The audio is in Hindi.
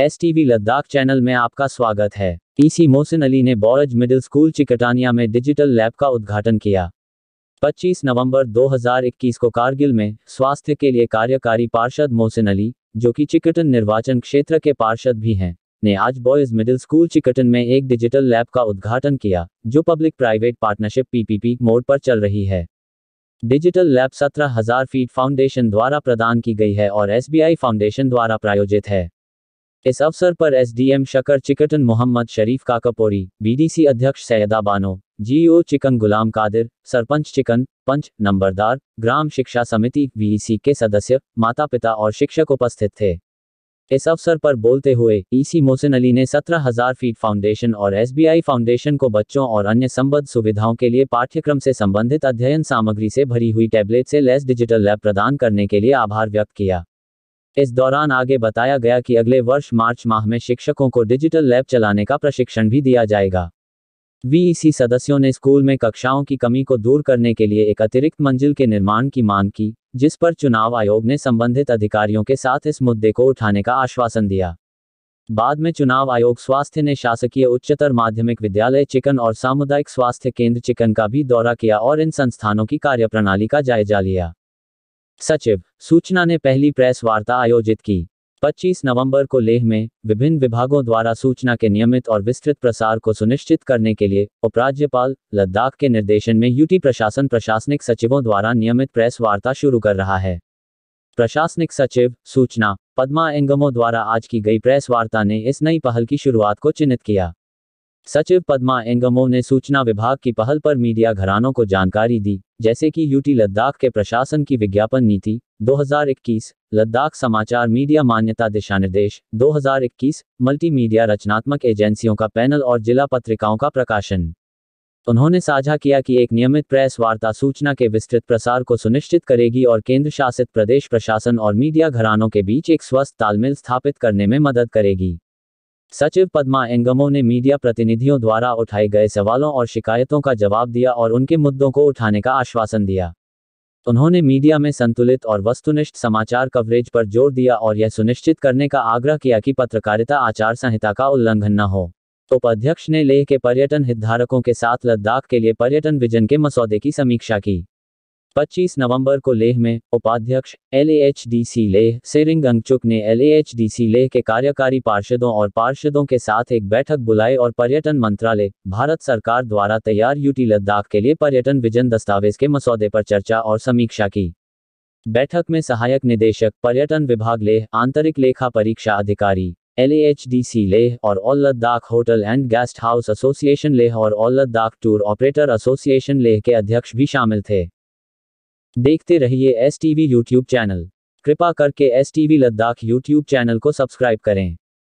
एस वी लद्दाख चैनल में आपका स्वागत है पीसी मोहसिन अली ने बोरज मिडिल स्कूल चिकटानिया में डिजिटल लैब का उद्घाटन किया 25 नवंबर 2021 को कारगिल में स्वास्थ्य के लिए कार्यकारी पार्षद मोहसिन अली जो कि चिकटन निर्वाचन क्षेत्र के पार्षद भी हैं ने आज बॉयज मिडिल स्कूल चिकटन में एक डिजिटल लैब का उद्घाटन किया जो public private partnership PPP mode पर चल रही है डिजिटल लैब सत्रह हजार फीट फाउंडेशन द्वारा प्रदान की गई है और एसबीआई फाउंडेशन द्वारा प्रायोजित है इस अवसर पर एसडीएम शकर चिकटन मोहम्मद शरीफ काकापोरी बीडीसी अध्यक्ष सैदा बानो जीओ चिकन गुलाम कादिर सरपंच चिकन पंच नंबरदार ग्राम शिक्षा समिति वीसी के सदस्य माता पिता और शिक्षक उपस्थित थे इस अवसर पर बोलते हुए ईसी मोहसिन अली ने सत्रह हजार फीट फाउंडेशन और एसबीआई फाउंडेशन को बच्चों और अन्य संबद्ध सुविधाओं के लिए पाठ्यक्रम से संबंधित अध्ययन सामग्री से भरी हुई टैबलेट से लेस डिजिटल लैब प्रदान करने के लिए आभार व्यक्त किया इस दौरान आगे बताया गया कि अगले वर्ष मार्च माह में शिक्षकों को डिजिटल लैब चलाने का प्रशिक्षण भी दिया जाएगा वीईसी e सदस्यों ने स्कूल में कक्षाओं की कमी को दूर करने के लिए एक अतिरिक्त मंजिल के निर्माण की मांग की जिस पर चुनाव आयोग ने संबंधित अधिकारियों के साथ इस मुद्दे को उठाने का आश्वासन दिया बाद में चुनाव आयोग स्वास्थ्य ने शासकीय उच्चतर माध्यमिक विद्यालय चिकन और सामुदायिक स्वास्थ्य केंद्र चिकन का भी दौरा किया और इन संस्थानों की कार्यप्रणाली का जायजा लिया सचिव सूचना ने पहली प्रेस वार्ता आयोजित की 25 नवंबर को लेह में विभिन्न विभागों द्वारा सूचना के नियमित और विस्तृत प्रसार को सुनिश्चित करने के लिए उपराज्यपाल लद्दाख के निर्देशन में यूटी प्रशासन प्रशासनिक सचिवों द्वारा नियमित प्रेस वार्ता शुरू कर रहा है प्रशासनिक सचिव सूचना पद्मा एंगमो द्वारा आज की गई प्रेस वार्ता ने इस नई पहल की शुरुआत को चिन्हित किया सचिव पद्मा एंगमो ने सूचना विभाग की पहल पर मीडिया घरानों को जानकारी दी जैसे कि यूटी लद्दाख के प्रशासन की विज्ञापन नीति 2021 लद्दाख समाचार मीडिया मान्यता दिशा निर्देश 2021 मल्टीमीडिया रचनात्मक एजेंसियों का पैनल और जिला पत्रिकाओं का प्रकाशन उन्होंने साझा किया कि एक नियमित प्रेस वार्ता सूचना के विस्तृत प्रसार को सुनिश्चित करेगी और केंद्र शासित प्रदेश प्रशासन और मीडिया घरानों के बीच एक स्वस्थ तालमेल स्थापित करने में मदद करेगी सचिव पद्मा एंगमो ने मीडिया प्रतिनिधियों द्वारा उठाए गए सवालों और शिकायतों का जवाब दिया और उनके मुद्दों को उठाने का आश्वासन दिया उन्होंने मीडिया में संतुलित और वस्तुनिष्ठ समाचार कवरेज पर जोर दिया और यह सुनिश्चित करने का आग्रह किया कि पत्रकारिता आचार संहिता का उल्लंघन न हो उपाध्यक्ष तो ने लेह के पर्यटन हितधारकों के साथ लद्दाख के लिए पर्यटन विजन के मसौदे की समीक्षा की 25 नवंबर को लेह में उपाध्यक्ष एल लेह सिरिंग अंगचुक ने एल लेह के कार्यकारी पार्षदों और पार्षदों के साथ एक बैठक बुलाई और पर्यटन मंत्रालय भारत सरकार द्वारा तैयार यूटी लद्दाख के लिए पर्यटन विजन दस्तावेज के मसौदे पर चर्चा और समीक्षा की बैठक में सहायक निदेशक पर्यटन विभाग लेह आंतरिक लेखा परीक्षा अधिकारी एल लेह और all Ladakh hotel and guest house association Leh और all Ladakh tour operator association Leh के अध्यक्ष भी शामिल थे देखते रहिए S T V YouTube channel कृपा करके S T V Ladakh YouTube channel को सब्सक्राइब करें